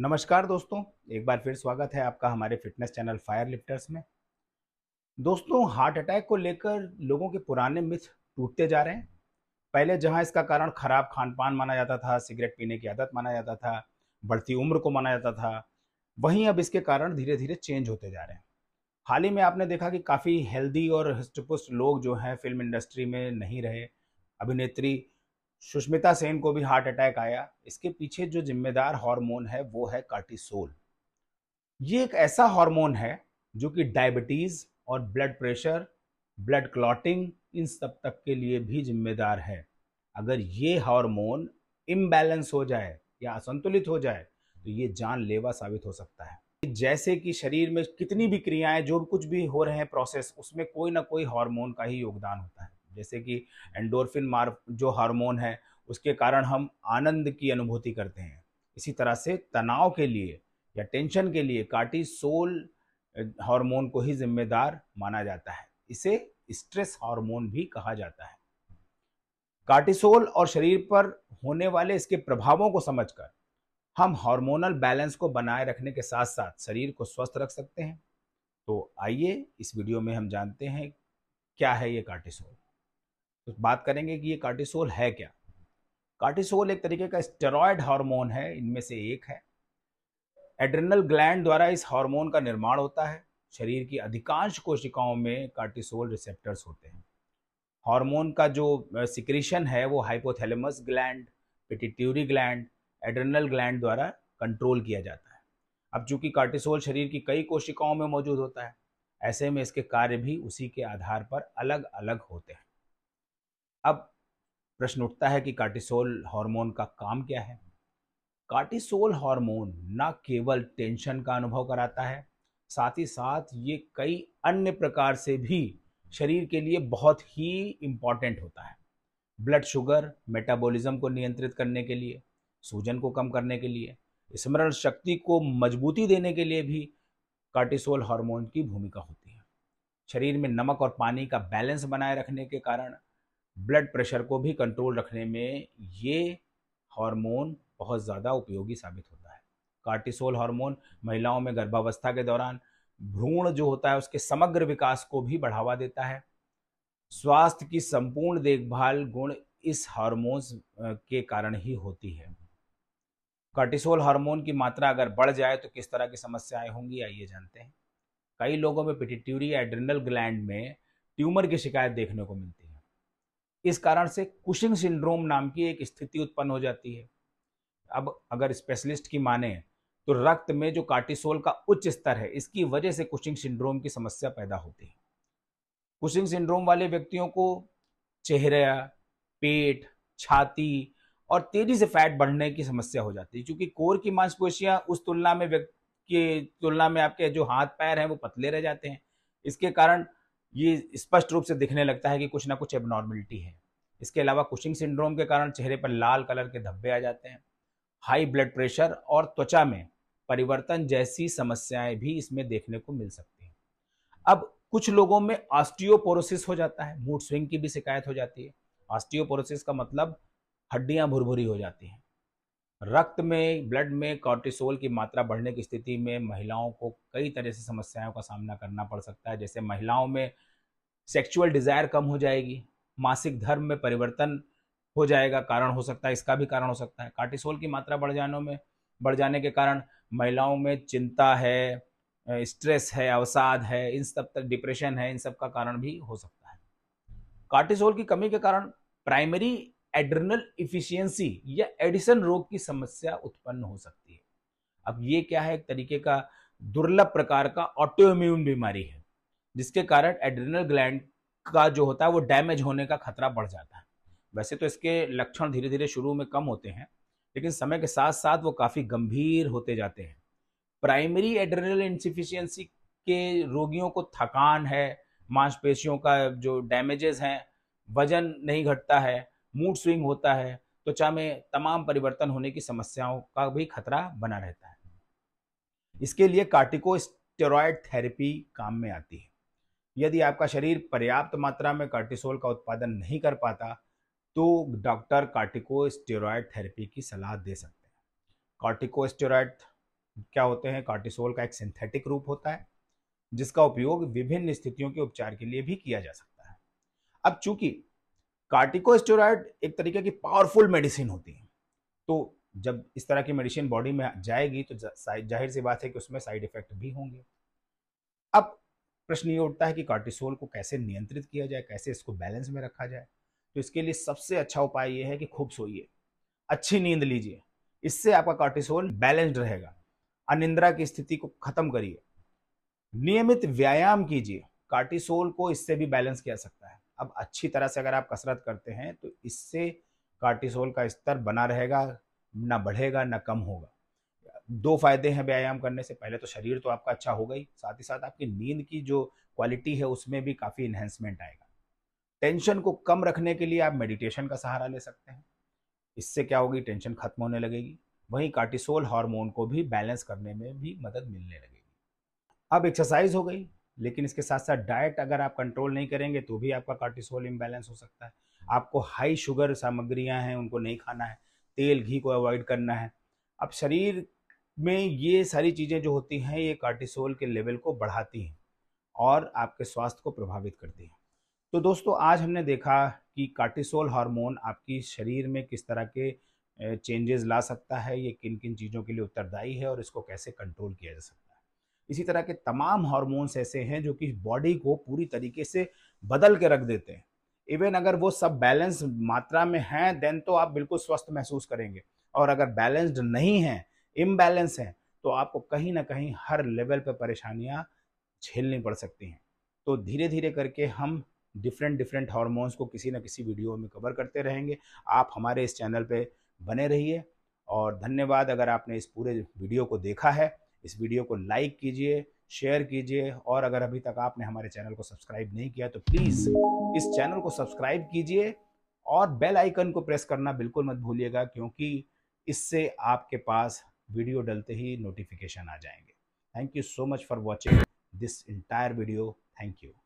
नमस्कार दोस्तों एक बार फिर स्वागत है आपका हमारे फिटनेस चैनल फायर लिफ्टर्स में दोस्तों हार्ट अटैक को लेकर लोगों के पुराने मिथ टूटते जा रहे हैं पहले जहां इसका कारण खराब खान पान माना जाता था सिगरेट पीने की आदत माना जाता था बढ़ती उम्र को माना जाता था वहीं अब इसके कारण धीरे धीरे चेंज होते जा रहे हैं हाल ही में आपने देखा कि काफ़ी हेल्दी और हृष्टपुष्ट लोग जो हैं फिल्म इंडस्ट्री में नहीं रहे अभिनेत्री सुष्मिता सेन को भी हार्ट अटैक आया इसके पीछे जो जिम्मेदार हार्मोन है वो है कार्टिसोल ये एक ऐसा हार्मोन है जो कि डायबिटीज़ और ब्लड प्रेशर ब्लड क्लॉटिंग इन सब तक के लिए भी जिम्मेदार है अगर ये हार्मोन इम्बैलेंस हो जाए या असंतुलित हो जाए तो ये जानलेवा साबित हो सकता है जैसे कि शरीर में कितनी भी क्रियाएं जो कुछ भी हो रहे हैं प्रोसेस उसमें कोई ना कोई हार्मोन का ही योगदान होता है जैसे कि एंडोरफिन मार जो हार्मोन है उसके कारण हम आनंद की अनुभूति करते हैं इसी तरह से तनाव के लिए या टेंशन के लिए कार्टिसोल हार्मोन को ही जिम्मेदार माना जाता है इसे स्ट्रेस हार्मोन भी कहा जाता है कार्टिसोल और शरीर पर होने वाले इसके प्रभावों को समझकर हम हार्मोनल बैलेंस को बनाए रखने के साथ साथ शरीर को स्वस्थ रख सकते हैं तो आइए इस वीडियो में हम जानते हैं क्या है ये कार्टिसोल तो बात करेंगे कि ये कार्टिसोल है क्या कार्टिसोल एक तरीके का स्टेरॉयड हार्मोन है इनमें से एक है एड्रेनल ग्लैंड द्वारा इस हार्मोन का निर्माण होता है शरीर की अधिकांश कोशिकाओं में कार्टिसोल रिसेप्टर्स होते हैं हार्मोन का जो सिक्रीशन है वो hypothalamus gland pituitary gland adrenal gland द्वारा कंट्रोल किया जाता है अब चूंकि कार्टिसोल शरीर की कई कोशिकाओं में मौजूद होता है ऐसे में इसके कार्य भी उसी के आधार पर अलग अलग होते हैं अब प्रश्न उठता है कि कार्टिसोल हार्मोन का काम क्या है कार्टिसोल हार्मोन न केवल टेंशन का अनुभव कराता है साथ ही साथ ये कई अन्य प्रकार से भी शरीर के लिए बहुत ही इम्पॉर्टेंट होता है ब्लड शुगर मेटाबॉलिज्म को नियंत्रित करने के लिए सूजन को कम करने के लिए स्मरण शक्ति को मजबूती देने के लिए भी कार्टिसोल हार्मोन की भूमिका होती है शरीर में नमक और पानी का बैलेंस बनाए रखने के कारण ब्लड प्रेशर को भी कंट्रोल रखने में ये हार्मोन बहुत ज़्यादा उपयोगी साबित होता है कार्टिसोल हार्मोन महिलाओं में गर्भावस्था के दौरान भ्रूण जो होता है उसके समग्र विकास को भी बढ़ावा देता है स्वास्थ्य की संपूर्ण देखभाल गुण इस हार्मोन्स के कारण ही होती है कार्टिसोल हार्मोन की मात्रा अगर बढ़ जाए तो किस तरह की समस्याएं होंगी आइए जानते हैं कई लोगों में पिटिट्यूरी एड्रिनल ग्लैंड में ट्यूमर की शिकायत देखने को मिलती है इस कारण से कुशिंग सिंड्रोम नाम की एक स्थिति उत्पन्न हो जाती है अब अगर स्पेशलिस्ट की माने तो रक्त में जो कार्टिसोल का उच्च स्तर है इसकी वजह से कुशिंग सिंड्रोम की समस्या पैदा होती है कुशिंग सिंड्रोम वाले व्यक्तियों को चेहरा पेट छाती और तेजी से फैट बढ़ने की समस्या हो जाती है क्योंकि कोर की मांसपेशियां उस तुलना में व्यक्ति की तुलना में आपके जो हाथ पैर हैं वो पतले रह जाते हैं इसके कारण ये स्पष्ट रूप से दिखने लगता है कि कुछ ना कुछ एबनॉर्मिलिटी है इसके अलावा कुशिंग सिंड्रोम के कारण चेहरे पर लाल कलर के धब्बे आ जाते हैं हाई ब्लड प्रेशर और त्वचा में परिवर्तन जैसी समस्याएं भी इसमें देखने को मिल सकती हैं अब कुछ लोगों में ऑस्टियोपोरोसिस हो जाता है मूड स्विंग की भी शिकायत हो जाती है ऑस्टियोपोरोसिस का मतलब हड्डियां भुरभुरी हो जाती हैं रक्त में ब्लड में कॉर्टिसोल की मात्रा बढ़ने की स्थिति में महिलाओं को कई तरह से समस्याओं का सामना करना पड़ सकता है जैसे महिलाओं में सेक्सुअल डिज़ायर कम हो जाएगी मासिक धर्म में परिवर्तन हो जाएगा कारण हो सकता है इसका भी कारण हो सकता है कार्टिसोल की मात्रा बढ़ जाने में बढ़ जाने के कारण महिलाओं में चिंता है स्ट्रेस है अवसाद है इन सब तक डिप्रेशन है इन सब का कारण भी हो सकता है कार्टिसोल की कमी के कारण प्राइमरी एड्रिनल इफिशियंसी या एडिसन रोग की समस्या उत्पन्न हो सकती है अब ये क्या है एक तरीके का दुर्लभ प्रकार का ऑटोइम्यून बीमारी है जिसके कारण एड्रिनल ग्लैंड का जो होता है वो डैमेज होने का खतरा बढ़ जाता है वैसे तो इसके लक्षण धीरे धीरे शुरू में कम होते हैं लेकिन समय के साथ साथ वो काफ़ी गंभीर होते जाते हैं प्राइमरी एड्रिनल इंसिफिशियंसी के रोगियों को थकान है मांसपेशियों का जो डैमेजेस हैं वजन नहीं घटता है मूड स्विंग होता है त्वचा में तमाम परिवर्तन होने की समस्याओं का भी खतरा बना रहता है इसके लिए कार्टिको स्टेरॉयड थेरेपी काम में आती है यदि आपका शरीर पर्याप्त मात्रा में कार्टिसोल का उत्पादन नहीं कर पाता तो डॉक्टर कार्टिको स्टेरॉयड थेरेपी की सलाह दे सकते हैं कार्टिको स्टेरॉयड क्या होते हैं कार्टिसोल का एक सिंथेटिक रूप होता है जिसका उपयोग विभिन्न स्थितियों के उपचार के लिए भी किया जा सकता है अब चूंकि कार्टिकोस्टेरॉयड एक तरीके की पावरफुल मेडिसिन होती है तो जब इस तरह की मेडिसिन बॉडी में जाएगी तो जाहिर सी बात है कि उसमें साइड इफेक्ट भी होंगे अब प्रश्न ये उठता है कि कार्टिसोल को कैसे नियंत्रित किया जाए कैसे इसको बैलेंस में रखा जाए तो इसके लिए सबसे अच्छा उपाय ये है कि खूब सोइए अच्छी नींद लीजिए इससे आपका कार्टिसोल बैलेंस्ड रहेगा अनिंद्रा की स्थिति को खत्म करिए नियमित व्यायाम कीजिए कार्टिसोल को इससे भी बैलेंस किया सकता है अब अच्छी तरह से अगर आप कसरत करते हैं तो इससे कार्टिसोल का स्तर बना रहेगा ना बढ़ेगा ना कम होगा दो फायदे हैं व्यायाम करने से पहले तो शरीर तो आपका अच्छा होगा ही साथ ही साथ आपकी नींद की जो क्वालिटी है उसमें भी काफ़ी इन्हेंसमेंट आएगा टेंशन को कम रखने के लिए आप मेडिटेशन का सहारा ले सकते हैं इससे क्या होगी टेंशन खत्म होने लगेगी वहीं कार्टिसोल हार्मोन को भी बैलेंस करने में भी मदद मिलने लगेगी अब एक्सरसाइज हो गई लेकिन इसके साथ साथ डाइट अगर आप कंट्रोल नहीं करेंगे तो भी आपका कार्टिसोल इम्बैलेंस हो सकता है आपको हाई शुगर सामग्रियाँ हैं उनको नहीं खाना है तेल घी को अवॉइड करना है अब शरीर में ये सारी चीज़ें जो होती हैं ये कार्टिसोल के लेवल को बढ़ाती हैं और आपके स्वास्थ्य को प्रभावित करती हैं तो दोस्तों आज हमने देखा कि कार्टिसोल हार्मोन आपकी शरीर में किस तरह के चेंजेस ला सकता है ये किन किन चीज़ों के लिए उत्तरदायी है और इसको कैसे कंट्रोल किया जा सकता है इसी तरह के तमाम हार्मोन्स ऐसे हैं जो कि बॉडी को पूरी तरीके से बदल के रख देते हैं इवन अगर वो सब बैलेंस मात्रा में हैं देन तो आप बिल्कुल स्वस्थ महसूस करेंगे और अगर बैलेंस्ड नहीं है इम्बैलेंस है तो आपको कहीं ना कहीं हर लेवल पर परेशानियाँ झेलनी पड़ सकती हैं तो धीरे धीरे करके हम डिफरेंट डिफरेंट हार्मोन्स को किसी न किसी वीडियो में कवर करते रहेंगे आप हमारे इस चैनल पे बने रहिए और धन्यवाद अगर आपने इस पूरे वीडियो को देखा है इस वीडियो को लाइक कीजिए शेयर कीजिए और अगर अभी तक आपने हमारे चैनल को सब्सक्राइब नहीं किया तो प्लीज़ इस चैनल को सब्सक्राइब कीजिए और बेल आइकन को प्रेस करना बिल्कुल मत भूलिएगा क्योंकि इससे आपके पास वीडियो डलते ही नोटिफिकेशन आ जाएंगे thank you so much for watching this entire video thank you